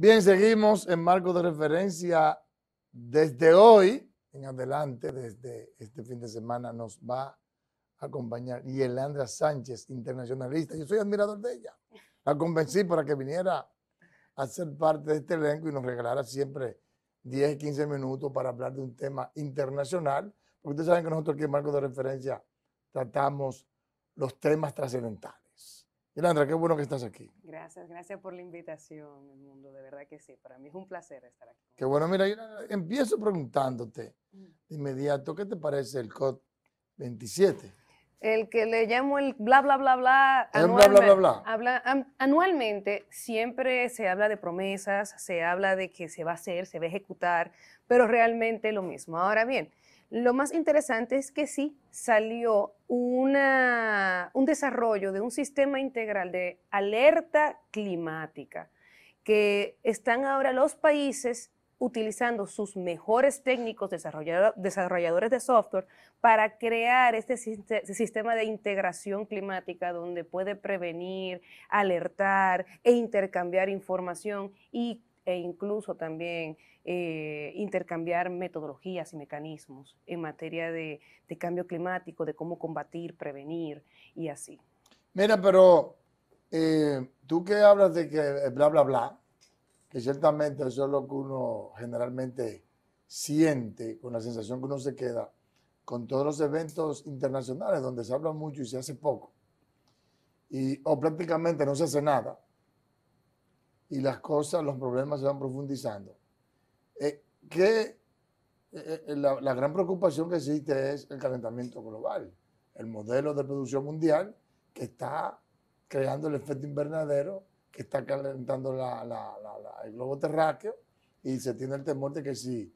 Bien, seguimos en marco de referencia desde hoy en adelante, desde este fin de semana nos va a acompañar Yelandra Sánchez, internacionalista. Yo soy admirador de ella. La convencí para que viniera a ser parte de este elenco y nos regalara siempre 10, 15 minutos para hablar de un tema internacional, porque ustedes saben que nosotros aquí en marco de referencia tratamos los temas trascendentales. Yolanda, qué bueno que estás aquí. Gracias, gracias por la invitación, el mundo, de verdad que sí, para mí es un placer estar aquí. Qué bueno, mira, yo empiezo preguntándote mm. de inmediato, ¿qué te parece el COD 27? El que le llamo el bla, bla, bla, bla. Anualmente, bla, bla, bla, anualmente siempre se habla de promesas, se habla de que se va a hacer, se va a ejecutar, pero realmente lo mismo. Ahora bien, lo más interesante es que sí salió un desarrollo de un sistema integral de alerta climática, que están ahora los países utilizando sus mejores técnicos desarrolladores de software para crear este sistema de integración climática donde puede prevenir, alertar e intercambiar información y e incluso también eh, intercambiar metodologías y mecanismos en materia de, cambio climático, de cómo combatir, prevenir y así. Mira, pero eh, tú que hablas de que eh, bla, bla, bla, que ciertamente eso es lo que uno generalmente siente con la sensación que uno se queda con todos los eventos internacionales donde se habla mucho y se hace poco, y, o prácticamente no se hace nada y las cosas, los problemas se van profundizando. Eh, eh, eh la, gran preocupación que existe es el calentamiento global, el modelo de producción mundial que está creando el efecto invernadero, que está calentando el globo terráqueo y se tiene el temor de que si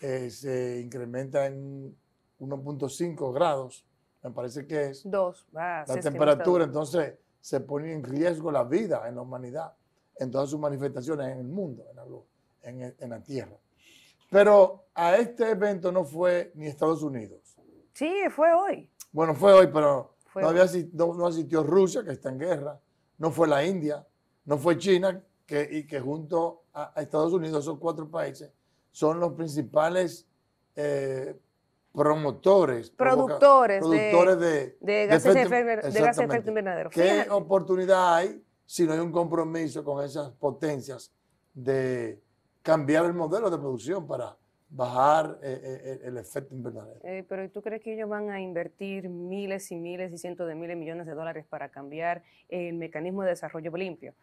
eh, se incrementa en 1.5 grados, me parece que es ah, la temperatura, entonces se pone en riesgo la vida en la humanidad en todas sus manifestaciones en el mundo, en la, tierra. Pero a este evento no fue ni Estados Unidos. Sí, fue hoy. Bueno, fue hoy, pero no, había, no, asistió Rusia, que está en guerra, no fue la India, no fue China, que, y que junto a, Estados Unidos, esos cuatro países, son los principales eh, promotores, productores, productores de, gases de, efecto invernadero. ¿Qué oportunidad hay si no hay un compromiso con esas potencias de cambiar el modelo de producción para bajar eh, eh, el efecto invernadero. Eh, pero ¿tú crees que ellos van a invertir miles y miles y cientos de miles de millones de dólares para cambiar el mecanismo de desarrollo limpio?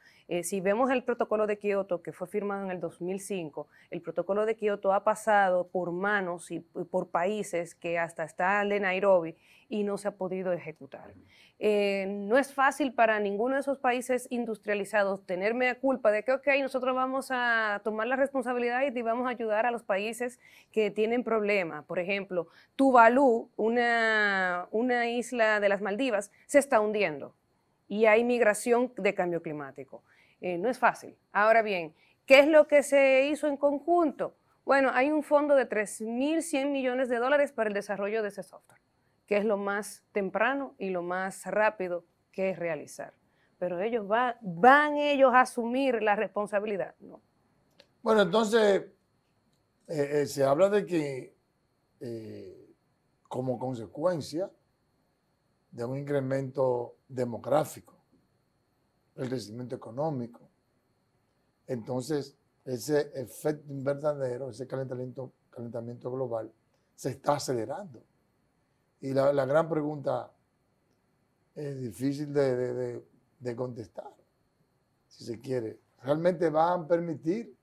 si vemos el protocolo de Kioto que fue firmado en el 2005, el protocolo de Kioto ha pasado por manos y por países que hasta está el de Nairobi y no se ha podido ejecutar. no es fácil para ninguno de esos países industrializados tenerme a culpa de que, ok, nosotros vamos a tomar la responsabilidad y vamos a ayudar a los países que tienen problemas. Por ejemplo, Tuvalu, una, isla de las Maldivas, se está hundiendo y hay migración de cambio climático. Eh, no es fácil. Ahora bien, ¿qué es lo que se hizo en conjunto? Bueno, hay un fondo de 3.100 millones de dólares para el desarrollo de ese software, que es lo más temprano y lo más rápido que es realizar. Pero ellos van ellos a asumir la responsabilidad, ¿no? Bueno, entonces eh, eh, se habla de que eh, como consecuencia de un incremento demográfico, el crecimiento económico, entonces ese efecto invernadero, ese calentamiento, calentamiento global, se está acelerando. Y la, gran pregunta es difícil de contestar, si se quiere. ¿Realmente van a permitir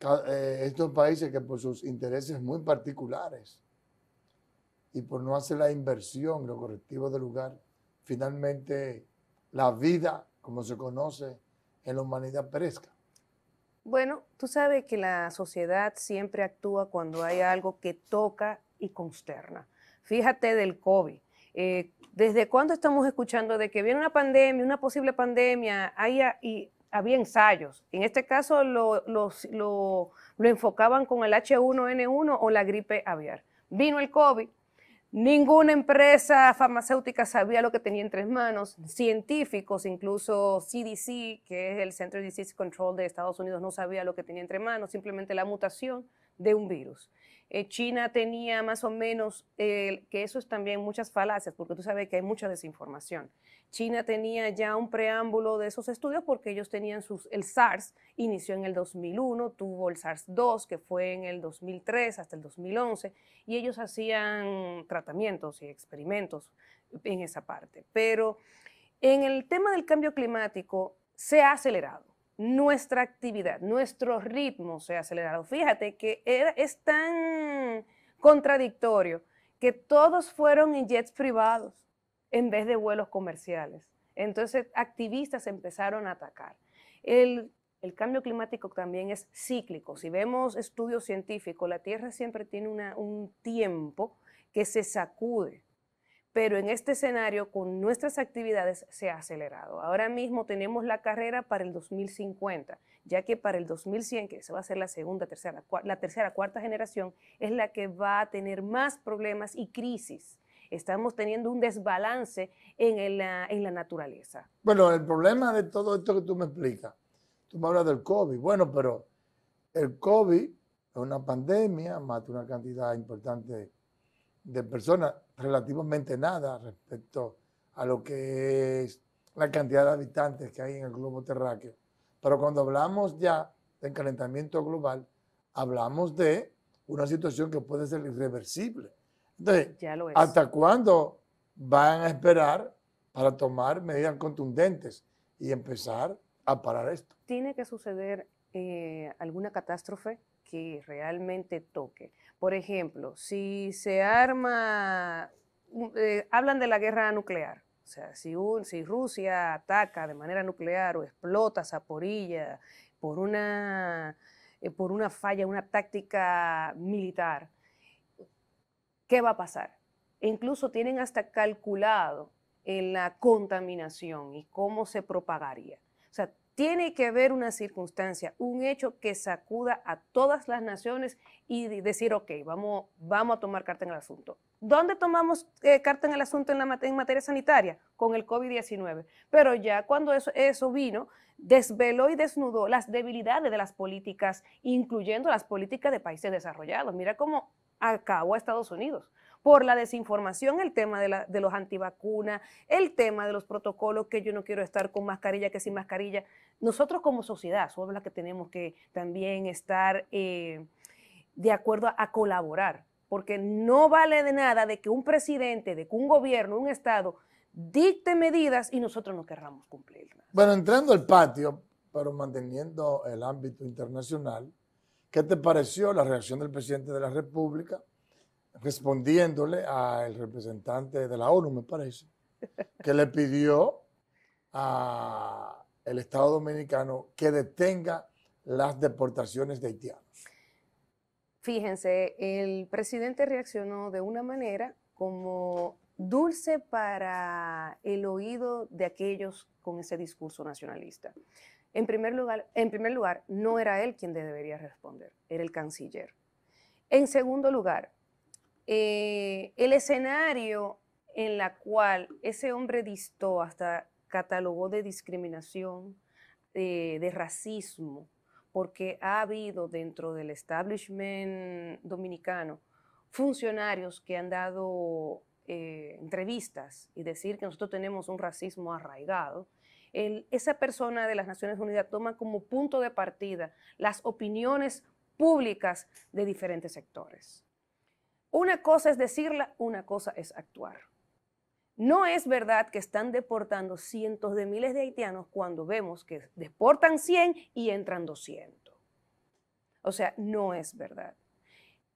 eh, estos países que por sus intereses muy particulares y por no hacer la inversión, lo correctivo del lugar, finalmente la vida, como se conoce en la humanidad, perezca. Bueno, tú sabes que la sociedad siempre actúa cuando hay algo que toca y consterna. Fíjate del COVID. Eh, ¿Desde cuándo estamos escuchando de que viene una pandemia, una posible pandemia, haya había ensayos. En este caso lo, lo, enfocaban con el H1N1 o la gripe aviar. Vino el COVID, Ninguna empresa farmacéutica sabía lo que tenía entre manos. Científicos, incluso CDC, que es el Center de Disease Control de Estados Unidos, no sabía lo que tenía entre manos, simplemente la mutación de un virus. Eh, China tenía más o menos, eh, que eso es también muchas falacias, porque tú sabes que hay mucha desinformación. China tenía ya un preámbulo de esos estudios porque ellos tenían sus, el SARS, inició en el 2001, tuvo el SARS-2 que fue en el 2003 hasta el 2011 y ellos hacían tratamientos y experimentos en esa parte. Pero en el tema del cambio climático se ha acelerado nuestra actividad, nuestro ritmo se ha acelerado. Fíjate que es tan contradictorio que todos fueron en jets privados en vez de vuelos comerciales. Entonces, activistas empezaron a atacar. El, cambio climático también es cíclico. Si vemos estudios científicos, la Tierra siempre tiene un tiempo que se sacude pero en este escenario con nuestras actividades se ha acelerado. Ahora mismo tenemos la carrera para el 2050, ya que para el 2100, que se va a ser la segunda, tercera, la tercera, cuarta generación, es la que va a tener más problemas y crisis. Estamos teniendo un desbalance en, ah, en la naturaleza. Bueno, el problema de todo esto que tú me explicas, tú me hablas del COVID, bueno, pero el COVID es una pandemia, mata una cantidad importante de de personas, relativamente nada respecto a lo que es la cantidad de habitantes que hay en el globo terráqueo. Pero cuando hablamos ya del calentamiento global, hablamos de una situación que puede ser irreversible. Entonces, ¿hasta cuándo van a esperar para tomar medidas contundentes y empezar a parar esto? Tiene que suceder eh, alguna catástrofe que realmente toque. Por ejemplo, si se arma, eh, hablan de la guerra nuclear, o sea, si, Rusia ataca de manera nuclear o explota Zaporilla por una, eh, por una falla, una táctica militar, ¿qué va a pasar? incluso tienen hasta calculado en la contaminación y cómo se propagaría. O sea, tiene que haber una circunstancia, un hecho que sacuda a todas las naciones y decir, ok, vamos, vamos a tomar carta en el asunto. ¿Dónde tomamos eh, carta en el asunto en, materia sanitaria? Con el COVID-19. Pero ya cuando eso, eso vino, desveló y desnudó las debilidades de las políticas, incluyendo las políticas de países desarrollados. Mira cómo a a Estados Unidos por la desinformación, el tema de, los antivacunas, el tema de los protocolos, que yo no quiero estar con mascarilla, que sin mascarilla. Nosotros como sociedad somos las que tenemos que también estar eh, de acuerdo a, a colaborar, porque no vale de nada de que un presidente, de que un gobierno, un Estado dicte medidas y nosotros no querramos cumplirlas. Bueno, entrando al patio, pero manteniendo el ámbito internacional, ¿Qué te pareció la reacción del presidente de la República respondiéndole al representante de la ONU, me parece, que le pidió al Estado dominicano que detenga las deportaciones de haitianos? Fíjense, el presidente reaccionó de una manera como dulce para el oído de aquellos con ese discurso nacionalista. En primer, lugar, en primer lugar, no era él quien debería responder, era el canciller. En segundo lugar, eh, el escenario en la cual ese hombre distó hasta catalogó de discriminación, de racismo, porque ha habido dentro del establishment dominicano funcionarios que han dado eh, entrevistas y decir que nosotros tenemos un racismo arraigado esa persona de las Naciones Unidas toma como punto de partida las opiniones públicas de diferentes sectores. Una cosa es decirla, una cosa es actuar. No es verdad que están deportando cientos de miles de haitianos cuando vemos que deportan 100 y entran 200. O sea, no es verdad.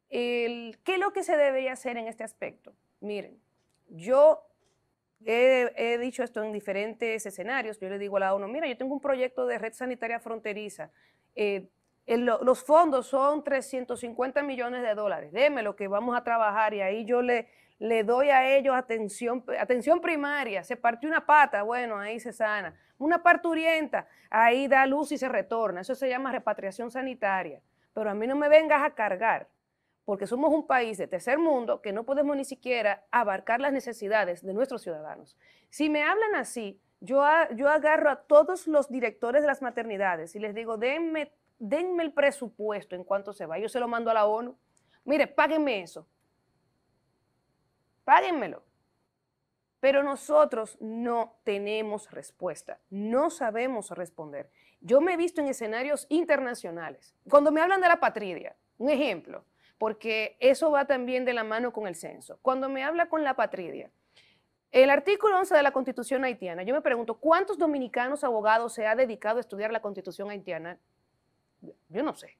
¿Qué es lo que se debería hacer en este aspecto? Miren, yo He, dicho esto en diferentes escenarios. Yo le digo a la ONU, mira, yo tengo un proyecto de red sanitaria fronteriza. Eh, los fondos son 350 millones de dólares. Deme lo que vamos a trabajar y ahí yo le, le doy a ellos atención, atención primaria. Se partió una pata, bueno, ahí se sana. Una parturienta, ahí da luz y se retorna. Eso se llama repatriación sanitaria. Pero a mí no me vengas a cargar porque somos un país de tercer mundo que no podemos ni siquiera abarcar las necesidades de nuestros ciudadanos. Si me hablan así, yo, yo agarro a todos los directores de las maternidades y les digo, denme, denme el presupuesto en cuanto se va. Yo se lo mando a la ONU. Mire, páguenme eso. Páguenmelo. Pero nosotros no tenemos respuesta, no sabemos responder. Yo me he visto en escenarios internacionales, cuando me hablan de la patria, un ejemplo, porque eso va también de la mano con el censo. Cuando me habla con la patria, el artículo 11 de la Constitución haitiana, yo me pregunto, ¿cuántos dominicanos abogados se ha dedicado a estudiar la Constitución haitiana? Yo no sé.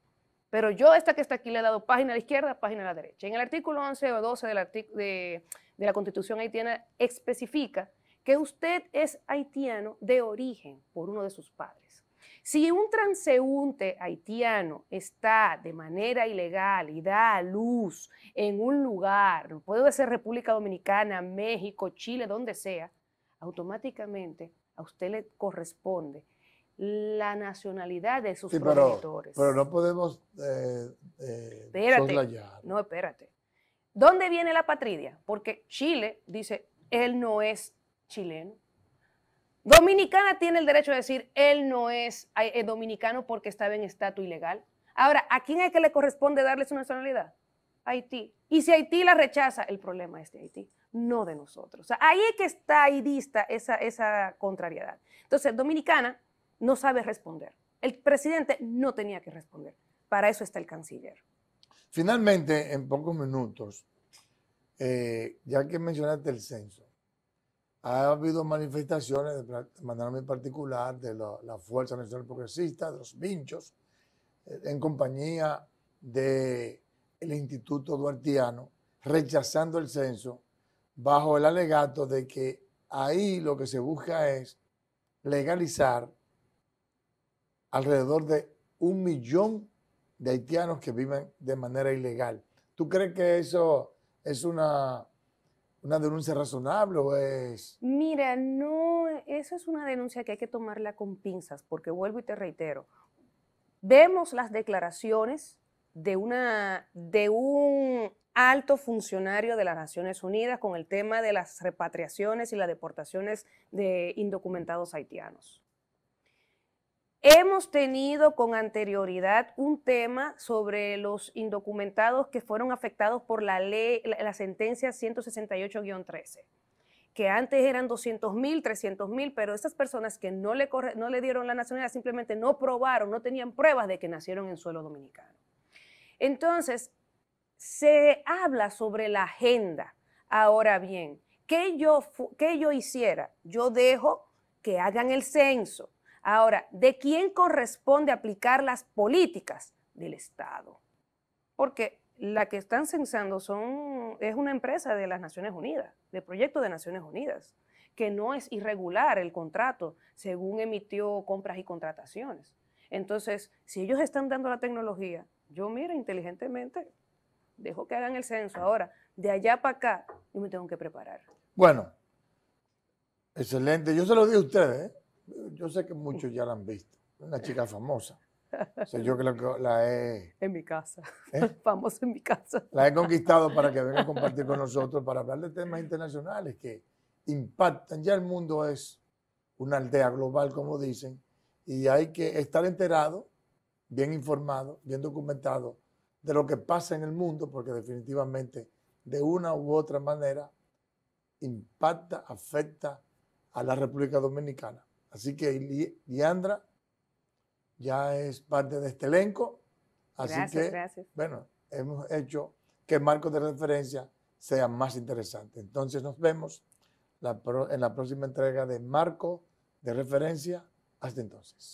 Pero yo, esta que está aquí, le he dado página a la izquierda, página a la derecha. En el artículo 11 o 12 de la Constitución haitiana especifica que usted es haitiano de origen por uno de sus padres. Si un transeúnte haitiano está de manera ilegal y da a luz en un lugar, puede ser República Dominicana, México, Chile, donde sea, automáticamente a usted le corresponde la nacionalidad de sus sí, Pero, no podemos eh, eh, No, espérate. ¿Dónde viene la patria? Porque Chile dice, él no es chileno. Dominicana tiene el derecho de decir, él no es eh, dominicano porque estaba en estatus ilegal. Ahora, ¿a quién hay que le corresponde darle su nacionalidad? Haití. Y si Haití la rechaza, el problema es de Haití, no de nosotros. ahí es que está ahí dista esa, esa contrariedad. Entonces, Dominicana no sabe responder. El presidente no tenía que responder. Para eso está el canciller. Finalmente, en pocos minutos, eh, ya que mencionaste el censo, ha habido manifestaciones de manera muy particular de la, Fuerza Nacional Progresista, de los Vinchos, eh, en compañía del Instituto Duartiano, rechazando el censo bajo el alegato de que ahí lo que se busca es legalizar alrededor de un millón de haitianos que viven de manera ilegal. ¿Tú crees que eso es una una denuncia razonable o es...? Mira, no, eso es una denuncia que hay que tomarla con pinzas, porque vuelvo y te reitero, vemos las declaraciones de, una, de un alto funcionario de las Naciones Unidas con el tema de las repatriaciones y las deportaciones de indocumentados haitianos. Hemos tenido con anterioridad un tema sobre los indocumentados que fueron afectados por la ley, la, sentencia 168-13, que antes eran 200 mil, mil, pero esas personas que no le, no le dieron la nacionalidad simplemente no probaron, no tenían pruebas de que nacieron en suelo dominicano. Entonces, se habla sobre la agenda. Ahora bien, ¿qué yo, qué yo hiciera? Yo dejo que hagan el censo Ahora, ¿de quién corresponde aplicar las políticas? Del Estado. Porque la que están censando es una empresa de las Naciones Unidas, de proyecto de Naciones Unidas, que no es irregular el contrato según emitió compras y contrataciones. Entonces, si ellos están dando la tecnología, yo mira, inteligentemente, dejo que hagan el censo. Ahora, de allá para acá, yo me tengo que preparar. Bueno, excelente. Yo se lo digo a ustedes. ¿eh? Yo sé que muchos ya la han visto. Una eh. chica famosa. O yo que la he... En mi casa. ¿Eh? Famosa en mi casa. La he conquistado para que venga a compartir con nosotros, para hablar de temas internacionales que impactan. Ya el mundo es una aldea global, como dicen, y hay que estar enterado, bien informado, bien documentado de lo que pasa en el mundo, porque definitivamente de una u otra manera impacta, afecta a la República Dominicana. Así que Diandra ya es parte de este elenco. Así gracias, que, gracias. bueno, hemos hecho que el marco de referencia sea más interesante. Entonces nos vemos en la próxima entrega de Marco de Referencia. Hasta entonces.